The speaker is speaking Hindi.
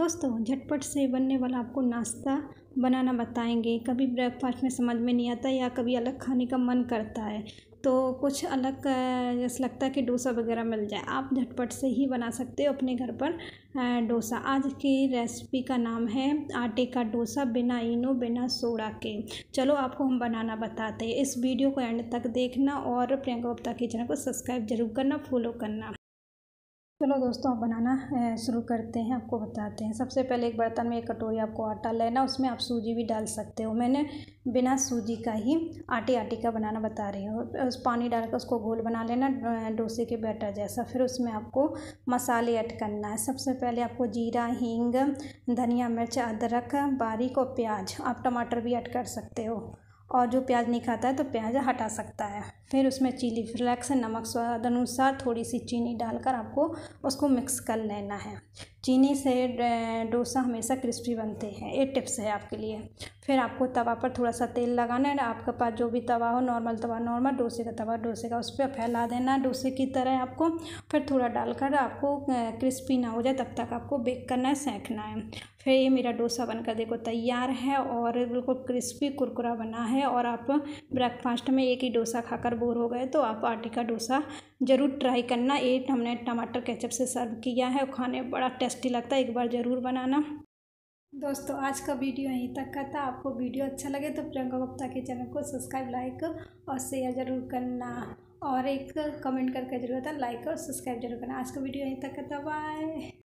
दोस्तों झटपट से बनने वाला आपको नाश्ता बनाना बताएंगे कभी ब्रेकफास्ट में समझ में नहीं आता या कभी अलग खाने का मन करता है तो कुछ अलग जैसे लगता है कि डोसा वगैरह मिल जाए आप झटपट से ही बना सकते हो अपने घर पर डोसा आज की रेसिपी का नाम है आटे का डोसा बिना इनो बिना सोडा के चलो आपको हम बनाना बताते हैं इस वीडियो को एंड तक देखना और प्रियंका गुप्ता किचन को सब्सक्राइब जरूर करना फॉलो करना चलो दोस्तों आप बनाना शुरू करते हैं आपको बताते हैं सबसे पहले एक बर्तन में एक कटोरी आपको आटा लेना उसमें आप सूजी भी डाल सकते हो मैंने बिना सूजी का ही आटे आटे का बनाना बता रही हूँ उस पानी डालकर उसको घोल बना लेना डोसे के बैटर जैसा फिर उसमें आपको मसाले ऐड करना है सबसे पहले आपको जीरा हींग धनिया मिर्च अदरक बारीक और प्याज आप टमाटर भी ऐड कर सकते हो और जो प्याज नहीं खाता है तो प्याज हटा सकता है फिर उसमें चिली फ्लेक्स नमक स्वाद अनुसार थोड़ी सी चीनी डालकर आपको उसको मिक्स कर लेना है चीनी से डोसा हमेशा क्रिस्पी बनते हैं ये टिप्स है आपके लिए फिर आपको तवा पर थोड़ा सा तेल लगाना है आपके पास जो भी तवा हो नॉर्मल तवा नॉर्मल डोसे का तवा डोसे का उस पर फैला देना डोसे की तरह आपको फिर थोड़ा डालकर आपको क्रिस्पी ना हो जाए तब तक आपको बेक करना है सेंकना है फिर ये मेरा डोसा बनकर देखो तैयार है और बिल्कुल क्रिस्पी कुरकुरा बना है और आप ब्रेकफास्ट में एक ही डोसा खाकर बोर हो गए तो आप आटे का डोसा ज़रूर ट्राई करना एक हमने टमाटर केचप से सर्व किया है और खाने बड़ा टेस्ट टेस्टी लगता है एक बार ज़रूर बनाना दोस्तों आज का वीडियो यहीं तक का था आपको वीडियो अच्छा लगे तो प्रियंका गुप्ता के चैनल को सब्सक्राइब लाइक और शेयर ज़रूर करना और एक कमेंट करके जरूर था लाइक और सब्सक्राइब जरूर करना आज का वीडियो यहीं तक का था बाय